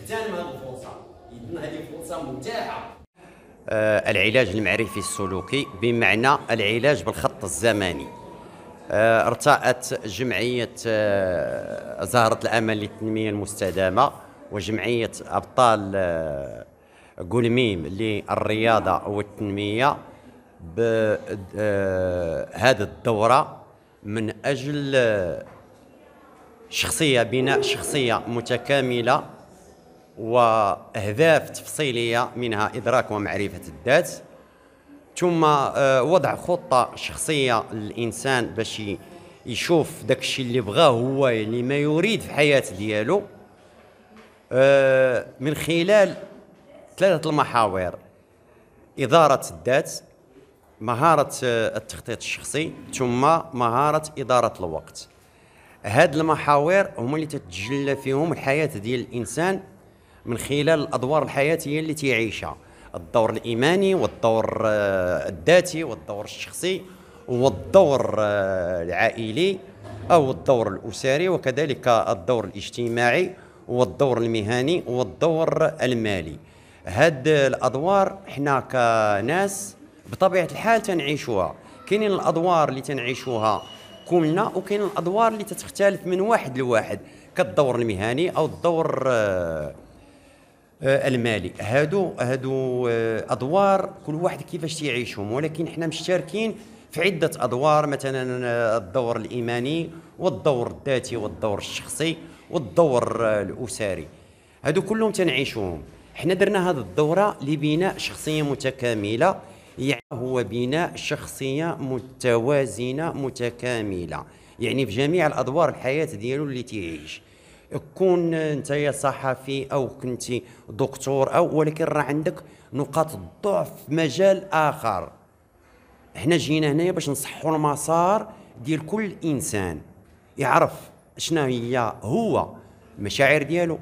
نغتنم هذه آه، الفرصه اذن هذه فرصه متاحه العلاج المعرفي السلوكي بمعنى العلاج بالخط الزمني آه، ارتأت جمعية آه، زهرة الأمل للتنمية المستدامة وجمعية أبطال قلميم للرياضة والتنمية بهذه الدورة من أجل شخصية بناء شخصية متكاملة واهداف تفصيليه منها ادراك ومعرفه الذات ثم آه، وضع خطه شخصيه للانسان باش يشوف داك الشيء اللي بغاه هو اللي ما يريد في الحياه ديالو آه، من خلال ثلاثه المحاور اداره الذات مهاره آه، التخطيط الشخصي ثم مهاره اداره الوقت هاد المحاور هما اللي تتجلى فيهم الحياه ديال الانسان من خلال الادوار الحياتيه اللي تيعيشها الدور الايماني والدور آه، الذاتي والدور الشخصي والدور آه، العائلي او الدور الاسري وكذلك الدور الاجتماعي والدور المهني والدور المالي هاد الادوار حنا كناس بطبيعه الحال تنعيشوها كاينين الادوار اللي تنعيشوها كلنا وكاين الادوار اللي تتختلف من واحد لواحد كالدور المهني او الدور آه، آه، المالي هادو هادو آه، ادوار كل واحد كيفاش تيعيشهم ولكن حنا مشتركين في عده ادوار مثلا الدور الايماني والدور الذاتي والدور الشخصي والدور آه، الاسري هادو كلهم تنعيشوهم حنا درنا هذه الدوره لبناء شخصيه متكامله يعني هو بناء شخصيه متوازنه متكامله يعني في جميع الادوار الحياه ديالو اللي تيعيش كون انت يا صحفي او كنتي دكتور او ولكن راه عندك نقاط الضعف في مجال اخر احنا جينا هنايا باش نصحوا المسار ديال كل انسان يعرف شنو هي هو المشاعر ديالو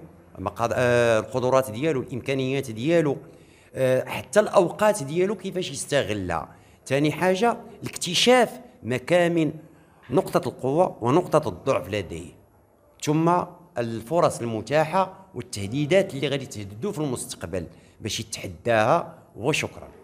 آه، القدرات ديالو الامكانيات ديالو آه، حتى الاوقات ديالو كيفاش يستغلها ثاني حاجه الاكتشاف مكامن نقطه القوه ونقطه الضعف لديه ثم الفرص المتاحه والتهديدات اللي غادي تهددوا في المستقبل باش يتحداها وشكرا